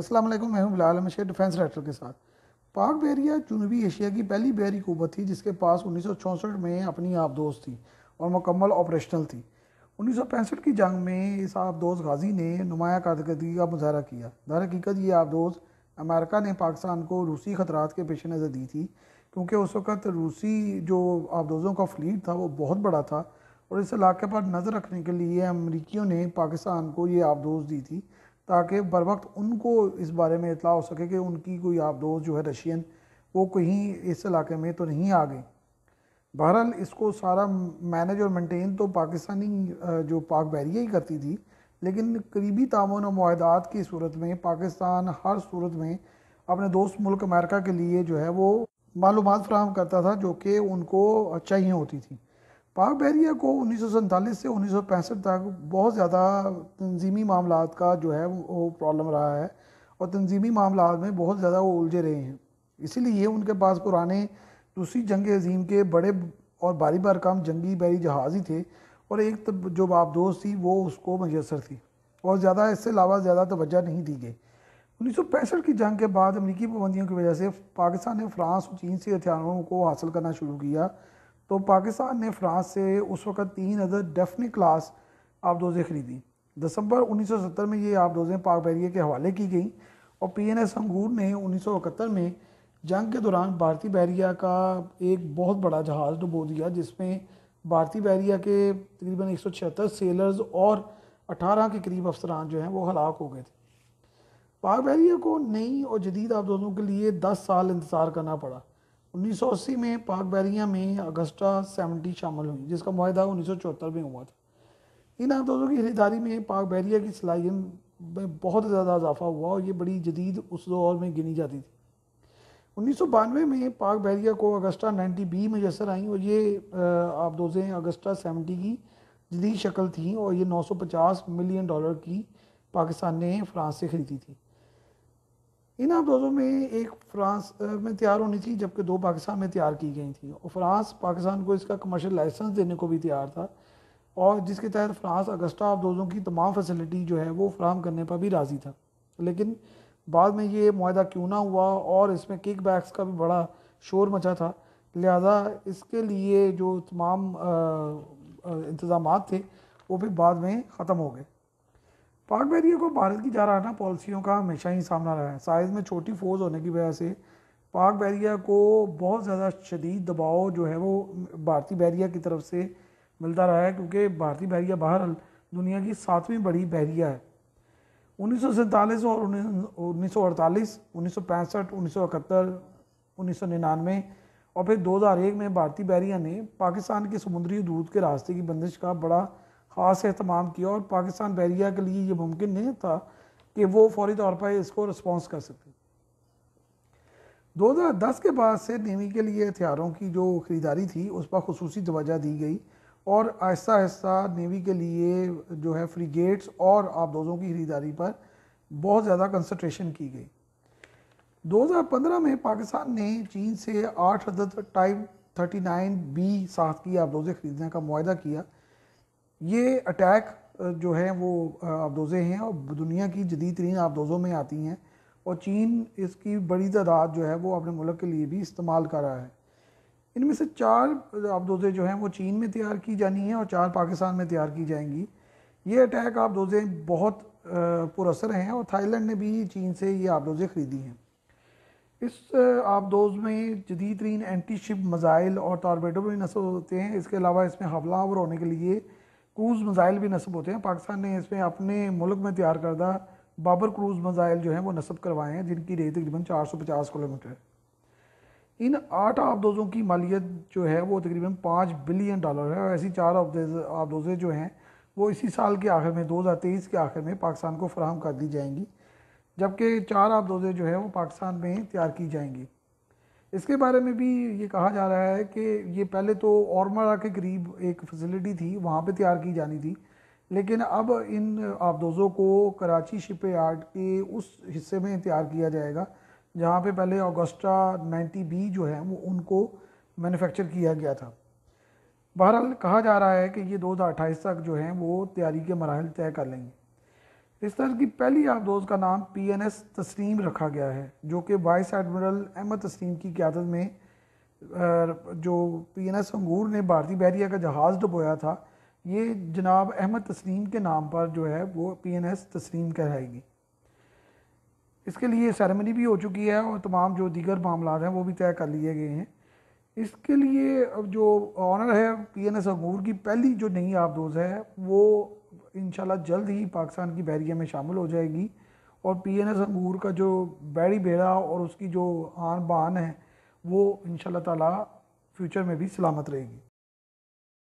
अस्सलाम वालेकुम मैं हूं बिलाल अमशे डिफेंस डायरेक्टर के साथ पाक बैरिया जनूबी एशिया की पहली बैरी कुवत थी जिसके पास उन्नीस में अपनी आबदोज थी और मुकम्मल ऑपरेशनल थी उन्नीस की जंग में इस आबदोज गाजी ने नुमाया कारदगी का मुजाहरा किया हकीकत ये आबदोज अमेरिका ने पाकिस्तान को रूसी खतरात के पेश नज़र दी थी क्योंकि उस वक्त रूसी जो आबदोज़ों का फ्लीट था वो बहुत बड़ा था और इस इलाके पर नज़र रखने के लिए अमरीकियों ने पाकिस्तान को ये आबदोज दी थी ताकि बर वक्त उनको इस बारे में इतला हो सके कि उनकी कोई आप दोस्त जो है रशियन वो कहीं इस इलाके में तो नहीं आ गई बहरहाल इसको सारा मैनेज और मेंटेन तो पाकिस्तानी जो पाक बैरिया ही करती थी लेकिन करीबी तामन माहदात की सूरत में पाकिस्तान हर सूरत में अपने दोस्त मुल्क अमेरिका के लिए जो है वो मालूम फ्राहम करता था जो कि उनको चाहिए होती थी पाक बैरियर को उन्नीस से उन्नीस तक बहुत ज़्यादा तंजीमी मामला का जो है वो प्रॉब्लम रहा है और तंजीमी मामला में बहुत ज़्यादा वो उलझे रहे हैं इसीलिए उनके पास पुराने दूसरी जंग अजीम के बड़े और बारी बार काम जंगी बैरी जहाज़ ही थे और एक जो दोस्त थी वो उसको मैसर थी और ज़्यादा इससे अलावा ज़्यादा तोज्जा नहीं दी गई उन्नीस की जंग के बाद अमरीकी पाबंदियों की वजह से पाकिस्तान ने फ्रांस और चीन से हथियारों को हासिल करना शुरू किया तो पाकिस्तान ने फ्रांस से उस वक्त तीन अदर डेफनी क्लास आबदोज़ें खरीदी दिसंबर 1970 में ये आबदोज़ें पाक बैरिया के हवाले की गई और पी एन एस अंगूर ने उन्नीस में जंग के दौरान भारतीय बैरिया का एक बहुत बड़ा जहाज़ डुबो दिया जिसमें भारतीय बैरिया के तकरीबन एक सेलर्स और 18 के करीब अफसरान जो हैं वो हलाक हो गए थे पाक बैरिया को नई और जदीद आबदोज़ों के लिए 10 साल इंतज़ार करना पड़ा 1980 में पाक बैरिया में अगस्टा 70 शामिल हुई जिसका माह उन्नीस सौ चौहत्तर में हुआ था इन आमतौरों की खरीदारी में पाक बैरिया की सलाहियत में बहुत ज़्यादा इजाफा हुआ और ये बड़ी जदीद उस दौर में गिनी जाती थी उन्नीस सौ बानवे में पाक बैरिया को अगस्टा नाइन्टी बी में जसर आई और ये आप दोजें अगस्टा सेवेंटी की जदीद शक्ल थी और ये नौ सौ पचास मिलियन डॉलर की पाकिस्तान ने फ्रांस से ख़रीदी थी इन आबदोजों में एक फ्रांस में तैयार होनी थी जबकि दो पाकिस्तान में तैयार की गई थी और फ्रांस पाकिस्तान को इसका कमर्शियल लाइसेंस देने को भी तैयार था और जिसके तहत फ्रांस अगस्ता आबदोजों की तमाम फैसिलिटी जो है वो फ्राहम करने पर भी राज़ी था लेकिन बाद में ये माहा क्यों ना हुआ और इसमें किक बैक्स का भी बड़ा शोर मचा था लिहाजा इसके लिए जो तमाम इंतज़ाम थे वो भी बाद में ख़त्म हो गए पाक बैरियर को भारत की जा रहा पॉलिसियों का हमेशा ही सामना रहा है साइज़ में छोटी फौज होने की वजह से पाक बैरिया को बहुत ज़्यादा शदीद दबाव जो है वो भारतीय बैरिया की तरफ से मिलता रहा है क्योंकि भारतीय बैरिया बाहर दुनिया की सातवीं बड़ी बहरिया है उन्नीस और उन्नीस सौ अड़तालीस उन्नीस सौ पैंसठ उन्नीस सौ इकहत्तर उन्नीस सौ निन्यानवे और फिर 2001 में भारतीय बैरिया ने पाकिस्तान के समुद्री दूध के रास्ते की बंदिश का बड़ा ख़ास अहतमाम किया और पाकिस्तान बैरिया के लिए ये मुमकिन नहीं था कि वो फौरी तौर पर इसको रिस्पॉन्स कर सके 2010 के बाद से नेवी के लिए हथियारों की जो ख़रीदारी थी उस पर खसूस तोजह दी गई और आहिस्ता आहिस्ता नेवी के लिए जो है फ्रीगेट्स और आबदोज़ों की खरीदारी पर बहुत ज़्यादा कंसनट्रेशन की गई 2015 में पाकिस्तान ने चीन से आठ हदद टाइप 39 बी साथ की आबदोज़ें खरीदने का माहा किया ये अटैक जो है वो आबदोज़े हैं और दुनिया की जदीद तरीन आबदोज़ों में आती हैं और चीन इसकी बड़ी तादाद जो है वो अपने मुल्क के लिए भी इस्तेमाल कर रहा है इनमें से चार आबदोज़े जो हैं वो चीन में तैयार की जानी हैं और चार पाकिस्तान में तैयार की जाएंगी ये अटैक आबदोज़े बहुत पुरसर हैं और थाईलैंड ने भी चीन से ये आबदोजे ख़रीदी हैं इस आबदोज़ में जदीद तरीन एंटी शिप मज़ाइल और टारबेटो भी नस्ल होते हैं इसके अलावा इसमें हमलावर होने के लिए क्रूज़ मिज़ाइल भी नस्ब होते हैं पाकिस्तान ने इसमें अपने मुल्क में तैयार करदा बाबर क्रूज़ मिज़ाइल जो हैं वो नस्ब करवाए हैं जिनकी रेंज तकरीबन 450 किलोमीटर है इन आठ आबदोज़ों की मालियत जो है वो तकरीबन पाँच बिलियन डॉलर है और ऐसी चार आबदोज़ें जो हैं वो इसी साल के आखिर में तेईस के आखिर में पाकिस्तान को फराहम कर दी जाएंगी जबकि चार आबदोज़ें जो है वो पाकिस्तान में तैयार की जाएंगी इसके बारे में भी ये कहा जा रहा है कि ये पहले तो औरमरा के करीब एक फैसिलिटी थी वहाँ पे तैयार की जानी थी लेकिन अब इन आबदोज़ों को कराची शिप यार्ड के उस हिस्से में तैयार किया जाएगा जहाँ पे पहले अगस्टा 90 बी जो है वो उनको मैन्युफैक्चर किया गया था बहरहाल कहा जा रहा है कि ये अट्ठाईस तक जो हैं वो तैयारी के मराहल तय कर लेंगे इस तरह की पहली आबदोज का नाम पी एन एस तस्लीम रखा गया है जो कि वाइस एडमिरल अहमद तस्नीम की क्यादत में जो पी एन एस अंगूर ने भारतीय बहरिया का जहाज़ डुबोया था ये जनाब अहमद तस्नीम के नाम पर जो है वो पी एन एस तस्लीम कहलाएगी इसके लिए सेरेमनी भी हो चुकी है और तमाम जो दीगर मामला हैं वो भी तय कर लिए गए हैं इसके लिए अब जो ऑनर है पी एन एस अंगूर की पहली जो नई आबदोज है वो इन जल्द ही पाकिस्तान की बहरिया में शामिल हो जाएगी और पी एन एस अंगूर का जो बैरी बेड़ा और उसकी जो आन बान है वो इन ताला फ्यूचर में भी सलामत रहेगी